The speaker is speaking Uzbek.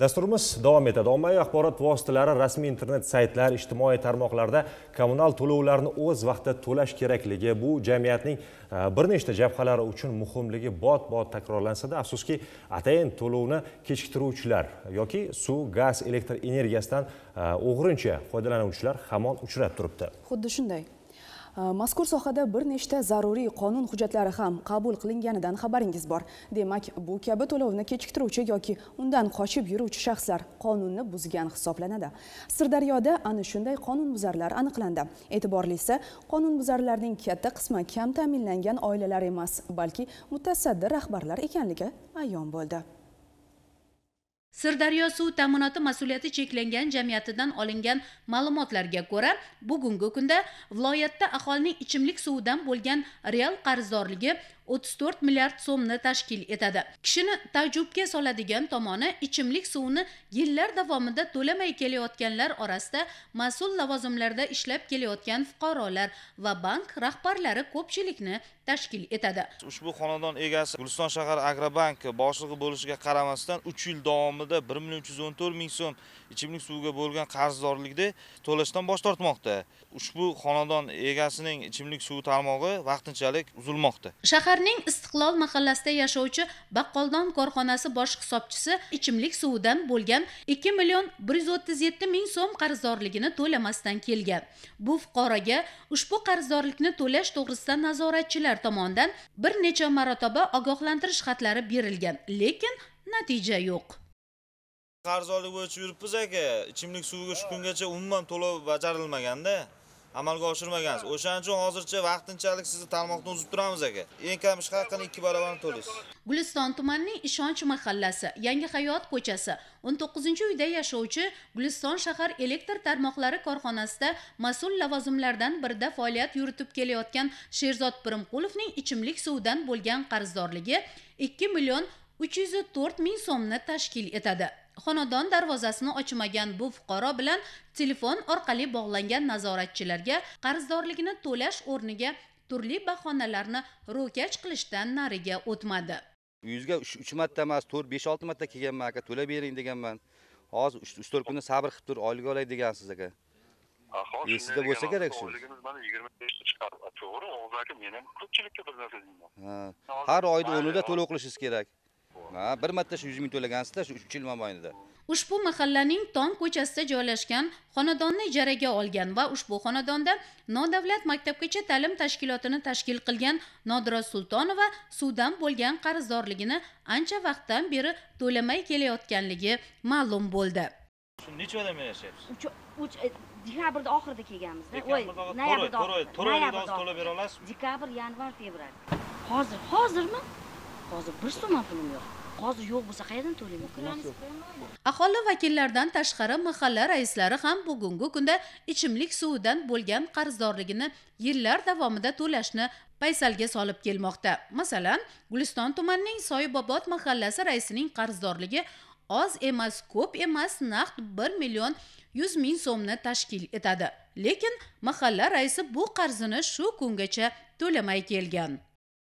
dasturimiz davom etadi ommaviy axborot vositalari rasmiy internet saytlar ijtimoiy tarmoqlarda kommunal to'lovlarni o'z vaqtida to'lash kerakligi bu jamiyatning e, bir nechta jabhalari uchun muhimligi bot bot takrorlansada afsuski atayin to'lovni kechiktiruvchilar yoki suv gaz elektr energiyasidan e, o'g'rincha foydalanuvchilar hamon uchrab turibdi xuddi shunday Э, mazkur sohada bir nechta zaruriy qonun hujjatlari ham qabul qilinganidan xabaringiz bor demak bu kabi to'lovni kechiktiruvchi yoki undan qochib yuruvchi shaxslar qonunni buzgan hisoblanadi sirdaryoda ana shunday qonunbuzarlar aniqlandi e'tiborlisi qonunbuzarlarning katta qismi kam ta'minlangan oilalar emas balki mutasaddi rahbarlar ekanligi ayon bo'ldi sirdaryo suv ta'minoti mas'uliyati cheklangan jamiyatidan olingan ma'lumotlarga ko'ra bugungi kunda viloyatda aholining ichimlik suvidan bo'lgan real qarzdorligi 34 milliard so'mni tashkil etadi kishini taajjubga soladigan tomoni ichimlik suvini yillar davomida to'lamay kelayotganlar orasida mas'ul lavozimlarda ishlab kelayotgan fuqarolar va bank rahbarlari ko'pchilikni tashkil etadi ushbu xonadon egasi guliston shahar agrobank boshlig'i bo'lishiga qaramasdan 3 yil davomida davomida 1 million 314 ming so'm ichimlik suviga bo'lgan qarzdorlikni to'lashdan bosh tortmoqda. Ushbu xonadon egasining ichimlik suvi tarmog'i vaqtinchalik uzilmoqda. Shaharning Istiqlol mahallasida yashovchi Baqqoldon korxonasi bosh hisobchisi ichimlik suvidan bo'lgan 2 million 137 ming so'm qarzdorligini to'lamasdan kelgan. Bu fuqaroga ushbu qarzdorlikni to'lash to'g'risida nazoratchilar tomonidan bir necha marotaba ogohlantirish xatlari berilgan, lekin natija yo'q qarz qarzdorlik bo'yicha yuribmiz aka ichimlik suviga shu kungacha umuman to'lov bajarilmaganda amalga oshirmagansiz o'shaning uchun hozircha vaqtinchalik sizni tarmoqdan uzib turamiz aka eng kam ish haqini ikki barobarini to'laysiz guliston tumanining ishonch mahallasi yangi hayot ko'chasi 19 uyda yashovchi guliston shahar elektr tarmoqlari korxonasida mas'ul lavozimlardan birida faoliyat yuritib kelayotgan sherzod pirimqulovning ichimlik suvidan bo'lgan qarzdorligi 2 million 304 ming so'mni tashkil etadi xonadon darvozasini ochmagan bu fuqaro bilan telefon orqali bog'langan nazoratchilarga qarzdorligini to'lash o'rniga turli bahonalarni ro'kach qilishdan nariga o'tmadi uyingizga uch marta emas to'rt besh olti marta kelganman aka to'lab bering deganman hozir uch to'rt kunda sabr qilib tur oylik olay degansiz aka esizda bo'lsa kerak shu oyligimiz mana yigirma beshta chiqadi to'g'ri og'zaki men ham ko'pchilikka bir narsa deyman har oyni o'nida to'lov qilishingiz kerak ha bir marta shu 100 ming to'lagansizda shu 3 yil mobaynida ushbu mahallaning tom ko'chasida joylashgan xonadonni ijaraga olgan va ushbu xonadonda nodavlat maktabgacha ta'lim tashkilotini tashkil qilgan nodira sultonova suvdan bo'lgan qarzdorligini ancha vaqtdan beri to'lamay kelayotganligi ma'lum bo'ldi shu necha odam yashayapsiz uch e, dekabrni oxirida kelganmizda voy noyabrda to'rt oyda to'lab bera olasiz dekabr yanvar fevral hozir hozirmi hozir bir so'm pulim yo'q hozir yo'q bo'lsa qayerdan to'layman aholi vakillaridan tashqari mahalla raislari ham bugungi kunda ichimlik suvidan bo'lgan qarzdorligini yillar davomida to'lashni paysalga solib kelmoqda masalan guliston tumanining soyibobod mahallasi raisining qarzdorligi oz emas ko'p emas naqd bir million yuz ming so'mni tashkil etadi lekin mahalla raisi bu qarzini shu kungacha to'lamay kelgan